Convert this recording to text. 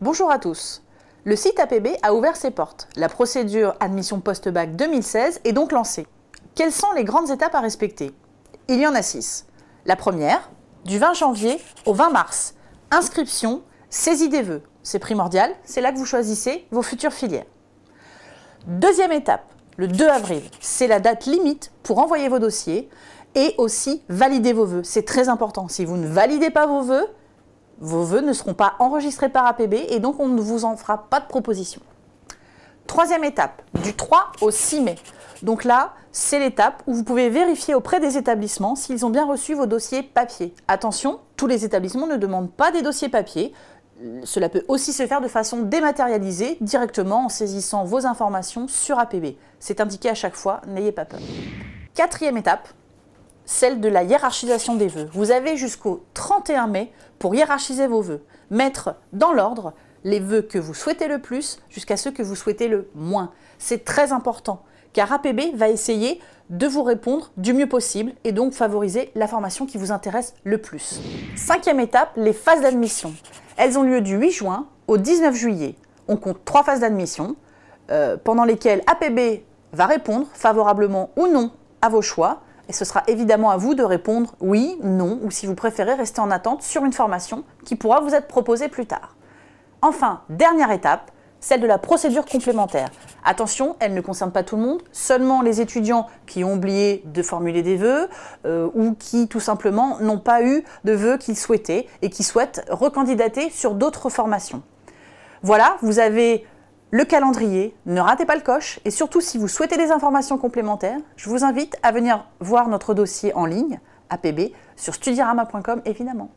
Bonjour à tous. Le site APB a ouvert ses portes. La procédure admission post-bac 2016 est donc lancée. Quelles sont les grandes étapes à respecter Il y en a six. La première, du 20 janvier au 20 mars. Inscription, saisie des vœux. C'est primordial, c'est là que vous choisissez vos futures filières. Deuxième étape, le 2 avril. C'est la date limite pour envoyer vos dossiers et aussi valider vos vœux. C'est très important. Si vous ne validez pas vos vœux, vos vœux ne seront pas enregistrés par APB et donc on ne vous en fera pas de proposition. Troisième étape, du 3 au 6 mai. Donc là, c'est l'étape où vous pouvez vérifier auprès des établissements s'ils ont bien reçu vos dossiers papier. Attention, tous les établissements ne demandent pas des dossiers papier. Cela peut aussi se faire de façon dématérialisée, directement en saisissant vos informations sur APB. C'est indiqué à chaque fois, n'ayez pas peur. Quatrième étape, celle de la hiérarchisation des vœux. Vous avez jusqu'au 31 mai pour hiérarchiser vos vœux, mettre dans l'ordre les vœux que vous souhaitez le plus jusqu'à ceux que vous souhaitez le moins. C'est très important car APB va essayer de vous répondre du mieux possible et donc favoriser la formation qui vous intéresse le plus. Cinquième étape, les phases d'admission. Elles ont lieu du 8 juin au 19 juillet. On compte trois phases d'admission euh, pendant lesquelles APB va répondre favorablement ou non à vos choix et ce sera évidemment à vous de répondre oui, non, ou si vous préférez rester en attente sur une formation qui pourra vous être proposée plus tard. Enfin, dernière étape, celle de la procédure complémentaire. Attention, elle ne concerne pas tout le monde, seulement les étudiants qui ont oublié de formuler des vœux euh, ou qui tout simplement n'ont pas eu de vœux qu'ils souhaitaient et qui souhaitent recandidater sur d'autres formations. Voilà, vous avez le calendrier, ne ratez pas le coche et surtout si vous souhaitez des informations complémentaires, je vous invite à venir voir notre dossier en ligne, APB, sur studiarama.com évidemment.